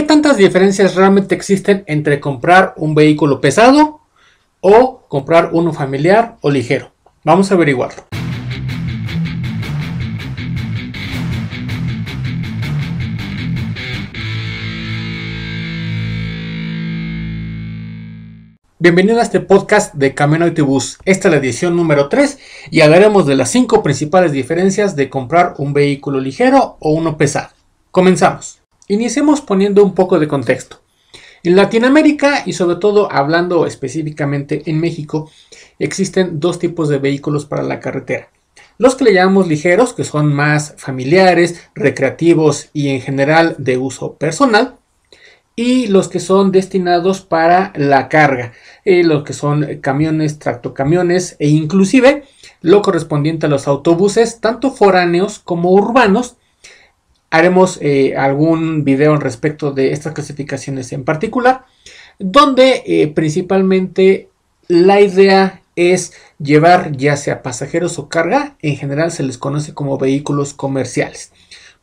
¿Qué tantas diferencias realmente existen entre comprar un vehículo pesado o comprar uno familiar o ligero? Vamos a averiguarlo. Bienvenido a este podcast de Camino Autobús. Esta es la edición número 3 y hablaremos de las 5 principales diferencias de comprar un vehículo ligero o uno pesado. Comenzamos. Iniciemos poniendo un poco de contexto. En Latinoamérica y sobre todo hablando específicamente en México, existen dos tipos de vehículos para la carretera. Los que le llamamos ligeros, que son más familiares, recreativos y en general de uso personal. Y los que son destinados para la carga, eh, los que son camiones, tractocamiones e inclusive lo correspondiente a los autobuses, tanto foráneos como urbanos, haremos eh, algún video en respecto de estas clasificaciones en particular, donde eh, principalmente la idea es llevar ya sea pasajeros o carga, en general se les conoce como vehículos comerciales,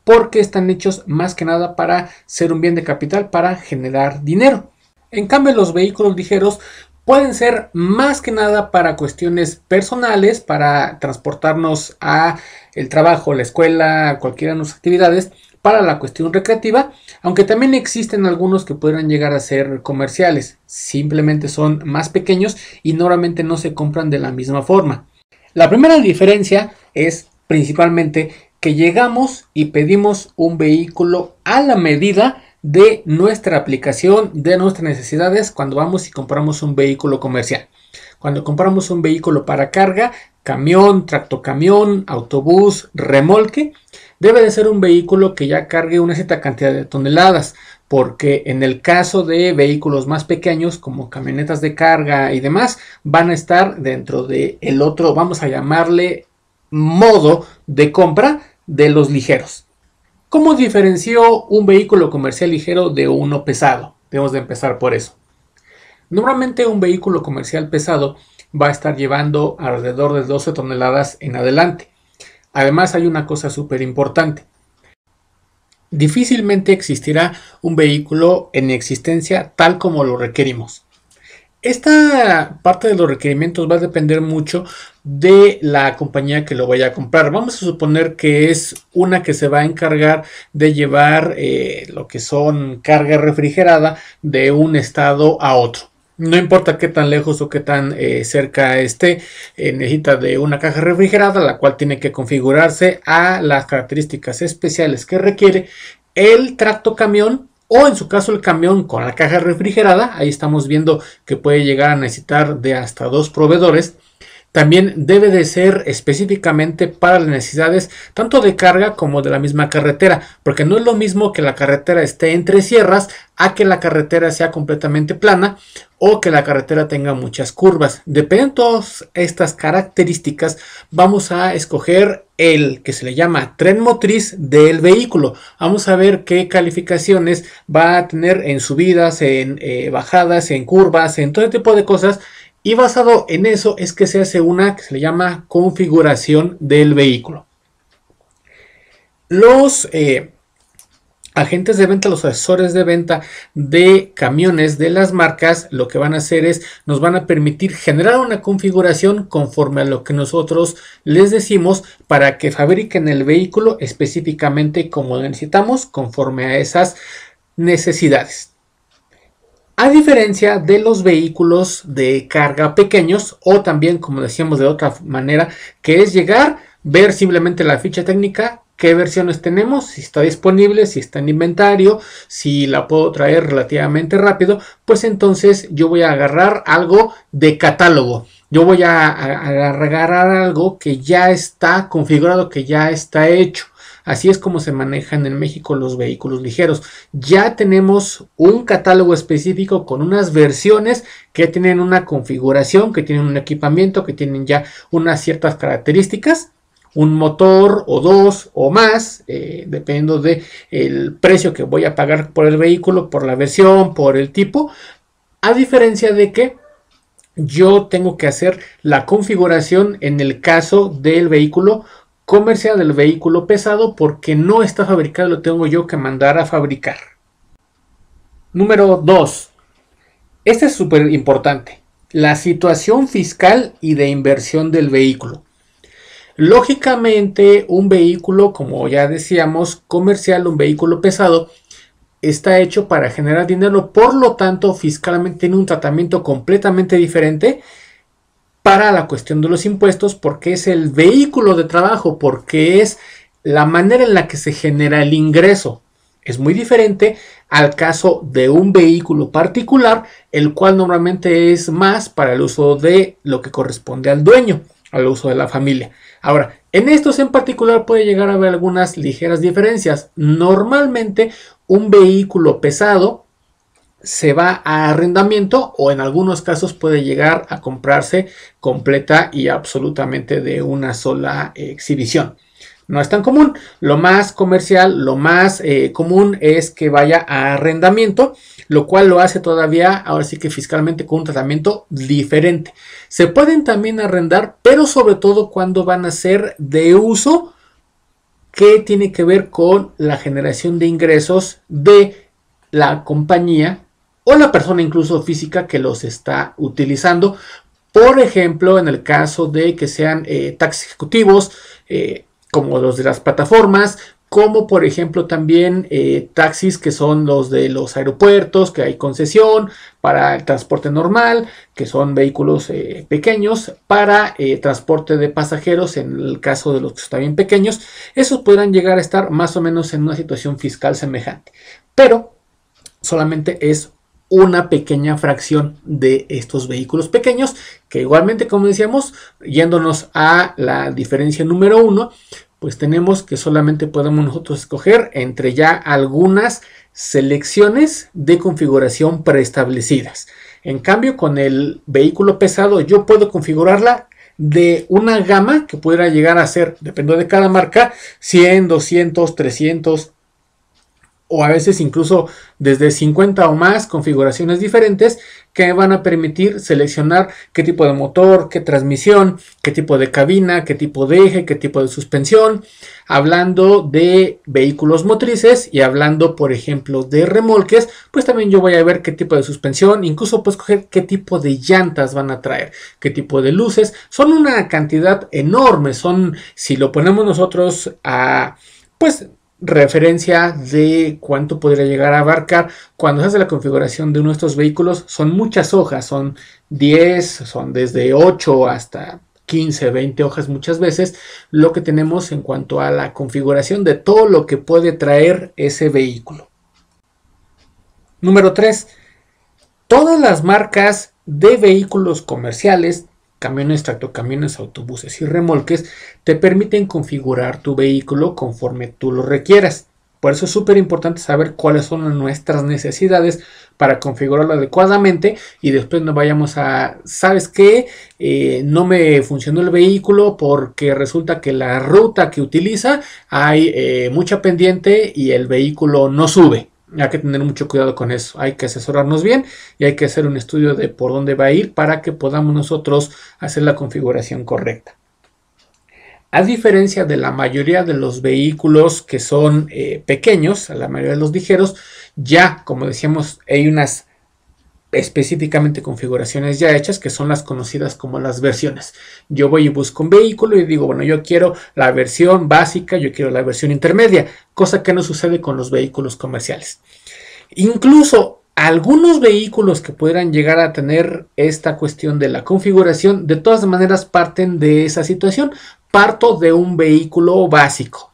porque están hechos más que nada para ser un bien de capital, para generar dinero. En cambio, los vehículos ligeros pueden ser más que nada para cuestiones personales, para transportarnos a el trabajo, la escuela, cualquiera de nuestras actividades, para la cuestión recreativa, aunque también existen algunos que podrán llegar a ser comerciales, simplemente son más pequeños y normalmente no se compran de la misma forma. La primera diferencia es principalmente que llegamos y pedimos un vehículo a la medida de nuestra aplicación, de nuestras necesidades cuando vamos y compramos un vehículo comercial. Cuando compramos un vehículo para carga, camión, tractocamión, autobús, remolque, debe de ser un vehículo que ya cargue una cierta cantidad de toneladas, porque en el caso de vehículos más pequeños como camionetas de carga y demás, van a estar dentro del el otro, vamos a llamarle modo de compra de los ligeros. ¿Cómo diferenció un vehículo comercial ligero de uno pesado? Debemos de empezar por eso. Normalmente un vehículo comercial pesado va a estar llevando alrededor de 12 toneladas en adelante. Además hay una cosa súper importante. Difícilmente existirá un vehículo en existencia tal como lo requerimos. Esta parte de los requerimientos va a depender mucho de la compañía que lo vaya a comprar. Vamos a suponer que es una que se va a encargar de llevar eh, lo que son carga refrigerada de un estado a otro. No importa qué tan lejos o qué tan eh, cerca esté, eh, necesita de una caja refrigerada, la cual tiene que configurarse a las características especiales que requiere el tracto camión o en su caso el camión con la caja refrigerada, ahí estamos viendo que puede llegar a necesitar de hasta dos proveedores, también debe de ser específicamente para las necesidades tanto de carga como de la misma carretera, porque no es lo mismo que la carretera esté entre sierras a que la carretera sea completamente plana, o que la carretera tenga muchas curvas. Dependiendo de todas estas características, vamos a escoger el que se le llama tren motriz del vehículo. Vamos a ver qué calificaciones va a tener en subidas, en eh, bajadas, en curvas, en todo tipo de cosas. Y basado en eso es que se hace una que se le llama configuración del vehículo. Los... Eh, agentes de venta, los asesores de venta de camiones de las marcas, lo que van a hacer es, nos van a permitir generar una configuración conforme a lo que nosotros les decimos para que fabriquen el vehículo específicamente como necesitamos, conforme a esas necesidades. A diferencia de los vehículos de carga pequeños o también, como decíamos de otra manera, que es llegar, ver simplemente la ficha técnica, qué versiones tenemos, si está disponible, si está en inventario, si la puedo traer relativamente rápido, pues entonces yo voy a agarrar algo de catálogo. Yo voy a, agarrar algo que ya está configurado, que ya está hecho. Así es como se manejan en México los vehículos ligeros. Ya tenemos un catálogo específico con unas versiones que tienen una configuración, que tienen un equipamiento, que tienen ya unas ciertas características un motor o dos o más, eh, dependiendo de el precio que voy a pagar por el vehículo, por la versión, por el tipo, a diferencia de que yo tengo que hacer la configuración en el caso del vehículo comercial, del vehículo pesado, porque no está fabricado, lo tengo yo que mandar a fabricar. Número 2. Este es súper importante. La situación fiscal y de inversión del vehículo. Lógicamente, un vehículo, como ya decíamos, comercial, un vehículo pesado, está hecho para generar dinero, por lo tanto, fiscalmente tiene un tratamiento completamente diferente para la cuestión de los impuestos, porque es el vehículo de trabajo, porque es la manera en la que se genera el ingreso. Es muy diferente al caso de un vehículo particular, el cual normalmente es más para el uso de lo que corresponde al dueño al uso de la familia. Ahora, en estos en particular puede llegar a haber algunas ligeras diferencias. Normalmente un vehículo pesado se va a arrendamiento o en algunos casos puede llegar a comprarse completa y absolutamente de una sola exhibición. No es tan común. Lo más comercial, lo más eh, común es que vaya a arrendamiento lo cual lo hace todavía, ahora sí que fiscalmente, con un tratamiento diferente. Se pueden también arrendar, pero sobre todo cuando van a ser de uso que tiene que ver con la generación de ingresos de la compañía o la persona incluso física que los está utilizando. Por ejemplo, en el caso de que sean eh, taxis ejecutivos, eh, como los de las plataformas, como por ejemplo también eh, taxis que son los de los aeropuertos, que hay concesión para el transporte normal, que son vehículos eh, pequeños, para eh, transporte de pasajeros, en el caso de los que están bien pequeños, esos podrán llegar a estar más o menos en una situación fiscal semejante, pero solamente es una pequeña fracción de estos vehículos pequeños que igualmente como decíamos yéndonos a la diferencia número uno pues tenemos que solamente podemos nosotros escoger entre ya algunas selecciones de configuración preestablecidas. En cambio, con el vehículo pesado yo puedo configurarla de una gama que pudiera llegar a ser, depende de cada marca, 100, 200, 300, o a veces incluso desde 50 o más configuraciones diferentes que van a permitir seleccionar qué tipo de motor, qué transmisión, qué tipo de cabina, qué tipo de eje, qué tipo de suspensión, hablando de vehículos motrices y hablando por ejemplo de remolques, pues también yo voy a ver qué tipo de suspensión, incluso puedo escoger qué tipo de llantas van a traer, qué tipo de luces, son una cantidad enorme, son si lo ponemos nosotros a pues referencia de cuánto podría llegar a abarcar. Cuando se hace la configuración de uno de estos vehículos, son muchas hojas, son 10, son desde 8 hasta 15, 20 hojas muchas veces, lo que tenemos en cuanto a la configuración de todo lo que puede traer ese vehículo. Número 3. Todas las marcas de vehículos comerciales camiones, tractocamiones, autobuses y remolques te permiten configurar tu vehículo conforme tú lo requieras. Por eso es súper importante saber cuáles son nuestras necesidades para configurarlo adecuadamente y después nos vayamos a, ¿sabes qué? Eh, no me funcionó el vehículo porque resulta que la ruta que utiliza hay eh, mucha pendiente y el vehículo no sube. Hay que tener mucho cuidado con eso. Hay que asesorarnos bien y hay que hacer un estudio de por dónde va a ir para que podamos nosotros hacer la configuración correcta. A diferencia de la mayoría de los vehículos que son eh, pequeños, a la mayoría de los ligeros, ya, como decíamos, hay unas específicamente configuraciones ya hechas que son las conocidas como las versiones. Yo voy y busco un vehículo y digo, bueno, yo quiero la versión básica, yo quiero la versión intermedia, cosa que no sucede con los vehículos comerciales. Incluso algunos vehículos que pudieran llegar a tener esta cuestión de la configuración, de todas maneras parten de esa situación. Parto de un vehículo básico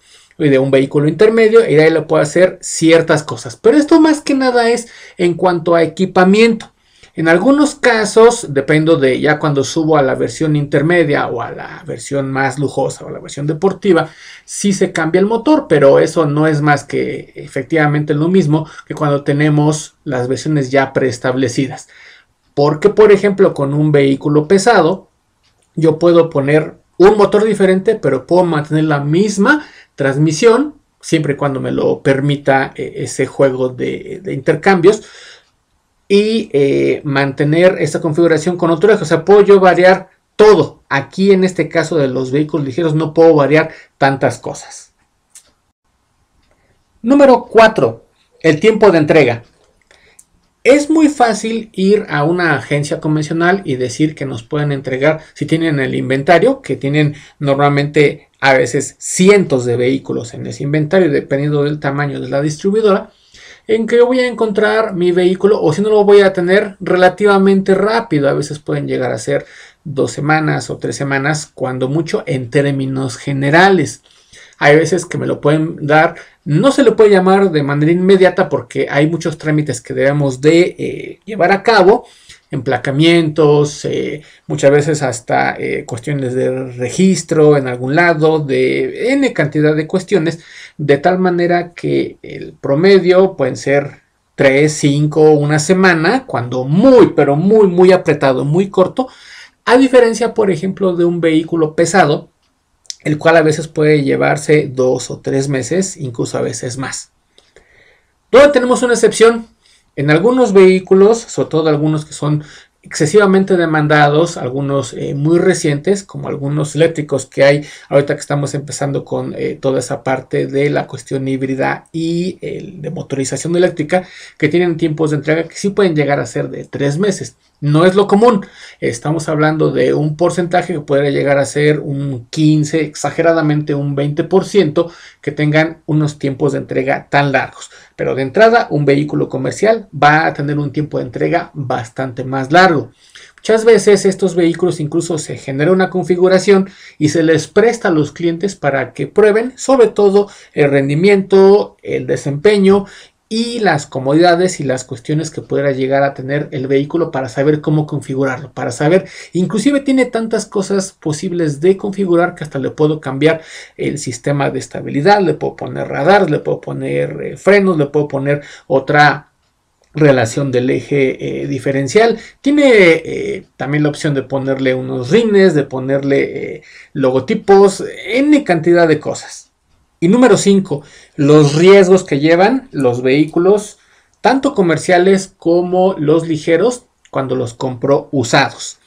de un vehículo intermedio y de ahí le puedo hacer ciertas cosas. Pero esto más que nada es en cuanto a equipamiento. En algunos casos, dependo de ya cuando subo a la versión intermedia o a la versión más lujosa o a la versión deportiva, sí se cambia el motor, pero eso no es más que efectivamente lo mismo que cuando tenemos las versiones ya preestablecidas. Porque, por ejemplo, con un vehículo pesado, yo puedo poner un motor diferente, pero puedo mantener la misma transmisión, siempre y cuando me lo permita eh, ese juego de, intercambios, y eh, mantener esta configuración con otro eje. O sea, puedo yo variar todo. Aquí en este caso de los vehículos ligeros no puedo variar tantas cosas. Número 4. El tiempo de entrega. Es muy fácil ir a una agencia convencional y decir que nos pueden entregar, si tienen el inventario, que tienen normalmente a veces cientos de vehículos en ese inventario, dependiendo del tamaño de la distribuidora, en que voy a encontrar mi vehículo o si no lo voy a tener relativamente rápido. A veces pueden llegar a ser dos semanas o tres semanas, cuando mucho, en términos generales. Hay veces que me lo pueden dar. No se lo puede llamar de manera inmediata porque hay muchos trámites que debemos de eh, llevar a cabo. Emplacamientos, eh, muchas veces hasta eh, cuestiones de registro en algún lado, de n cantidad de cuestiones, de tal manera que el promedio pueden ser 3, 5, una semana, cuando muy, pero muy, muy apretado, muy corto, a diferencia, por ejemplo, de un vehículo pesado el cual a veces puede llevarse dos o tres meses, incluso a veces más. Todavía tenemos una excepción? En algunos vehículos, sobre todo algunos que son excesivamente demandados, algunos eh, muy recientes, como algunos eléctricos que hay ahorita que estamos empezando con eh, toda esa parte de la cuestión híbrida y de motorización eléctrica, que tienen tiempos de entrega que sí pueden llegar a ser de tres meses. No es lo común, estamos hablando de un porcentaje que puede llegar a ser un 15, exageradamente un 20%, que tengan unos tiempos de entrega tan largos. Pero de entrada, un vehículo comercial va a tener un tiempo de entrega bastante más largo. Muchas veces estos vehículos incluso se genera una configuración y se les presta a los clientes para que prueben sobre todo el rendimiento, el desempeño y las comodidades y las cuestiones que pudiera llegar a tener el vehículo para saber cómo configurarlo, para saber, inclusive tiene tantas cosas posibles de configurar que hasta le puedo cambiar el sistema de estabilidad, le puedo poner radar, le puedo poner eh, frenos, le puedo poner otra relación del eje eh, diferencial. Tiene eh, también la opción de ponerle unos rines, de ponerle logotipos, n cantidad de cosas. Y número 5, los riesgos que llevan los vehículos, tanto comerciales como los ligeros, cuando los compro usados.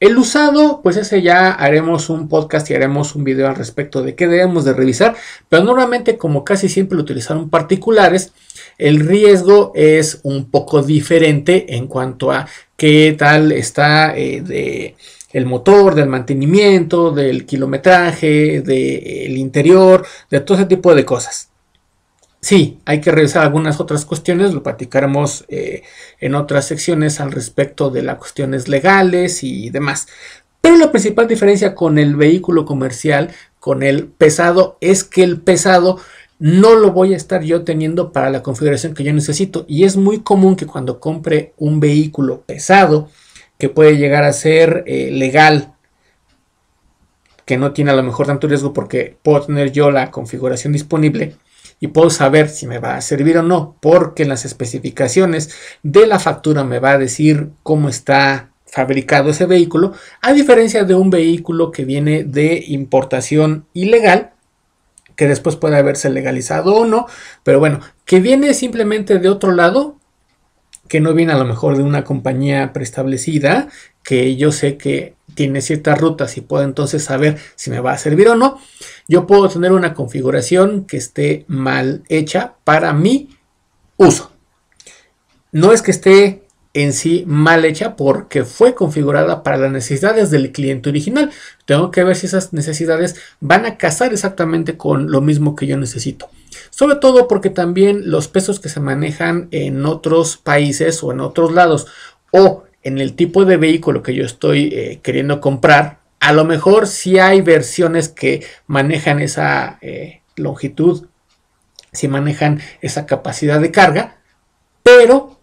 El usado, pues ese ya haremos un podcast y haremos un video al respecto de qué debemos de revisar, pero normalmente como casi siempre lo utilizaron particulares, el riesgo es un poco diferente en cuanto a qué tal está eh, de el motor, del mantenimiento, del kilometraje, del interior, de todo ese tipo de cosas. Sí, hay que revisar algunas otras cuestiones, lo platicaremos eh, en otras secciones al respecto de las cuestiones legales y demás. Pero la principal diferencia con el vehículo comercial, con el pesado, es que el pesado no lo voy a estar yo teniendo para la configuración que yo necesito. Y es muy común que cuando compre un vehículo pesado, que puede llegar a ser eh, legal, que no tiene a lo mejor tanto riesgo porque puedo tener yo la configuración disponible y puedo saber si me va a servir o no, porque las especificaciones de la factura me va a decir cómo está fabricado ese vehículo, a diferencia de un vehículo que viene de importación ilegal, que después puede haberse legalizado o no, pero bueno, que viene simplemente de otro lado, que no viene a lo mejor de una compañía preestablecida, que yo sé que tiene ciertas rutas y puedo entonces saber si me va a servir o no, yo puedo tener una configuración que esté mal hecha para mi uso. No es que esté en sí mal hecha porque fue configurada para las necesidades del cliente original. Tengo que ver si esas necesidades van a casar exactamente con lo mismo que yo necesito. Sobre todo porque también los pesos que se manejan en otros países o en otros lados o en el tipo de vehículo que yo estoy eh, queriendo comprar, a lo mejor si sí hay versiones que manejan esa eh, longitud, si manejan esa capacidad de carga, pero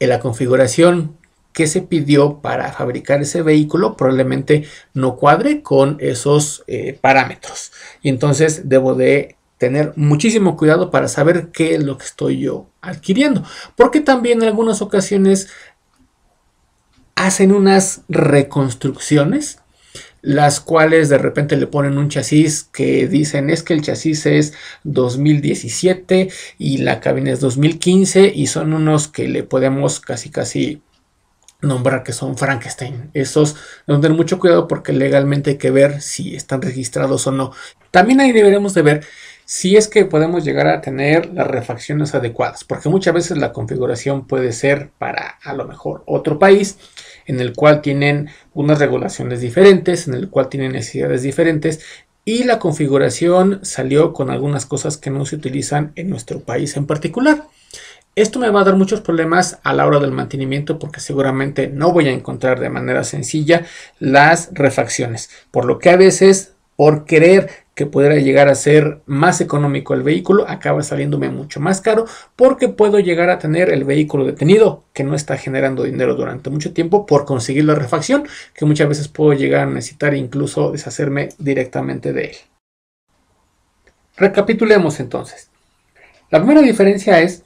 en la configuración que se pidió para fabricar ese vehículo probablemente no cuadre con esos eh, parámetros. Y entonces debo de tener muchísimo cuidado para saber qué es lo que estoy yo adquiriendo. Porque también en algunas ocasiones hacen unas reconstrucciones, las cuales de repente le ponen un chasis que dicen es que el chasis es 2017 y la cabina es 2015 y son unos que le podemos casi casi nombrar que son Frankenstein. Esos deben tener mucho cuidado porque legalmente hay que ver si están registrados o no. También ahí deberemos de ver si es que podemos llegar a tener las refacciones adecuadas, porque muchas veces la configuración puede ser para a lo mejor otro país en el cual tienen unas regulaciones diferentes, en el cual tienen necesidades diferentes y la configuración salió con algunas cosas que no se utilizan en nuestro país en particular. Esto me va a dar muchos problemas a la hora del mantenimiento porque seguramente no voy a encontrar de manera sencilla las refacciones, por lo que a veces por querer que pudiera llegar a ser más económico el vehículo, acaba saliéndome mucho más caro porque puedo llegar a tener el vehículo detenido que no está generando dinero durante mucho tiempo por conseguir la refacción que muchas veces puedo llegar a necesitar incluso deshacerme directamente de él. Recapitulemos entonces. La primera diferencia es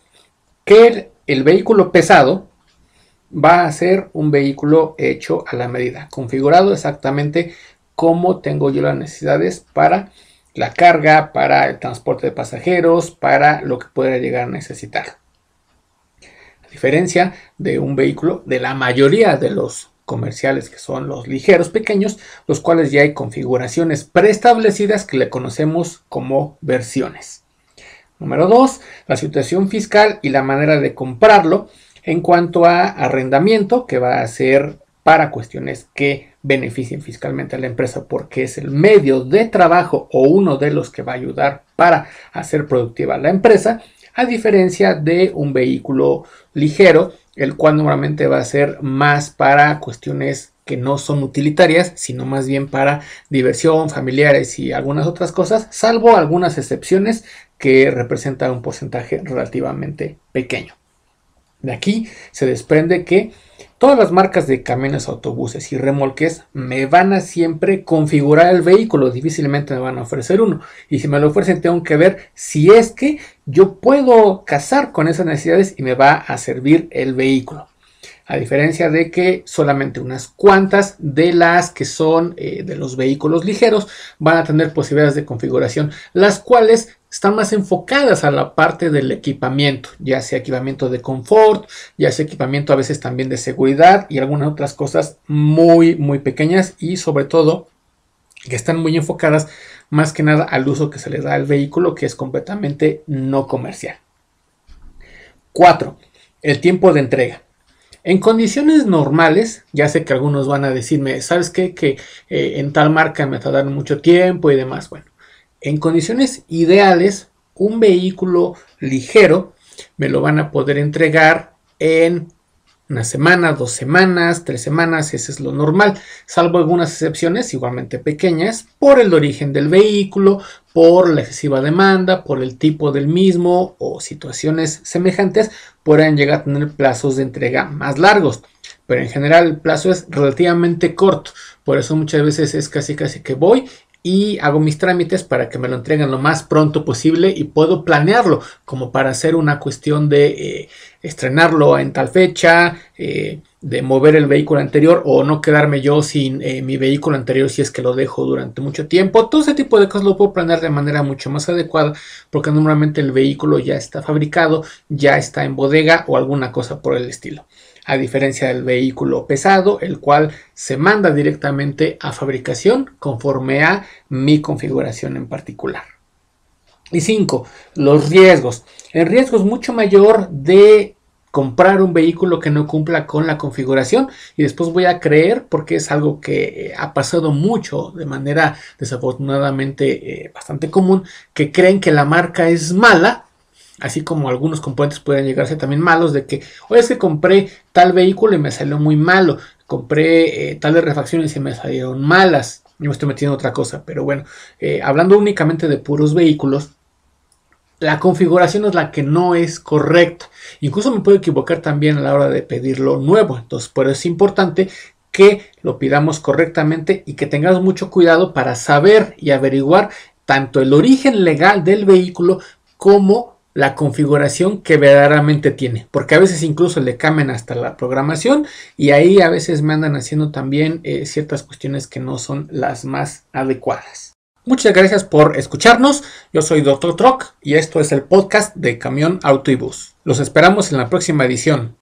que el vehículo pesado va a ser un vehículo hecho a la medida, configurado exactamente cómo tengo yo las necesidades para la carga, para el transporte de pasajeros, para lo que pueda llegar a necesitar. A diferencia de un vehículo, de la mayoría de los comerciales que son los ligeros pequeños, los cuales ya hay configuraciones preestablecidas que le conocemos como versiones. Número 2, la situación fiscal y la manera de comprarlo en cuanto a arrendamiento, que va a ser para cuestiones que beneficien fiscalmente a la empresa porque es el medio de trabajo o uno de los que va a ayudar para hacer productiva la empresa, a diferencia de un vehículo ligero, el cual normalmente va a ser más para cuestiones que no son utilitarias, sino más bien para diversión, familiares y algunas otras cosas, salvo algunas excepciones que representan un porcentaje relativamente pequeño. De aquí se desprende que todas las marcas de camiones, autobuses y remolques me van a siempre configurar el vehículo, difícilmente me van a ofrecer uno. Y si me lo ofrecen, tengo que ver si es que yo puedo casar con esas necesidades y me va a servir el vehículo. A diferencia de que solamente unas cuantas de las que son eh, de los vehículos ligeros van a tener posibilidades de configuración, las cuales están más enfocadas a la parte del equipamiento, ya sea equipamiento de confort, ya sea equipamiento a veces también de seguridad y algunas otras cosas muy, muy pequeñas y sobre todo que están muy enfocadas más que nada al uso que se le da al vehículo que es completamente no comercial. 4. El tiempo de entrega. En condiciones normales, ya sé que algunos van a decirme, ¿sabes qué? Que eh, en tal marca me tardaron mucho tiempo y demás. Bueno, en condiciones ideales, un vehículo ligero me lo van a poder entregar en una semana, dos semanas, tres semanas, ese es lo normal, salvo algunas excepciones igualmente pequeñas por el origen del vehículo, por la excesiva demanda, por el tipo del mismo o situaciones semejantes, pueden llegar a tener plazos de entrega más largos. Pero en general el plazo es relativamente corto, por eso muchas veces es casi casi que voy y hago mis trámites para que me lo entreguen lo más pronto posible y puedo planearlo como para hacer una cuestión de eh, estrenarlo en tal fecha, eh, de mover el vehículo anterior o no quedarme yo sin eh, mi vehículo anterior si es que lo dejo durante mucho tiempo. Todo ese tipo de cosas lo puedo planear de manera mucho más adecuada porque normalmente el vehículo ya está fabricado, ya está en bodega o alguna cosa por el estilo a diferencia del vehículo pesado, el cual se manda directamente a fabricación conforme a mi configuración en particular. Y cinco, Los riesgos. El riesgo es mucho mayor de comprar un vehículo que no cumpla con la configuración y después voy a creer porque es algo que eh, ha pasado mucho de manera desafortunadamente eh, bastante común que creen que la marca es mala así como algunos componentes pueden llegarse también malos, de que, hoy es que compré tal vehículo y me salió muy malo, compré eh, tales refacciones y se me salieron malas, y me estoy metiendo en otra cosa, pero bueno, eh, hablando únicamente de puros vehículos, la configuración es la que no es correcta, incluso me puedo equivocar también a la hora de pedirlo nuevo, entonces por eso es importante que lo pidamos correctamente y que tengamos mucho cuidado para saber y averiguar tanto el origen legal del vehículo como la configuración que verdaderamente tiene, porque a veces incluso le cambian hasta la programación y ahí a veces me andan haciendo también eh, ciertas cuestiones que no son las más adecuadas. Muchas gracias por escucharnos. Yo soy Dr. Truck y esto es el podcast de Camión Auto y Bus. Los esperamos en la próxima edición.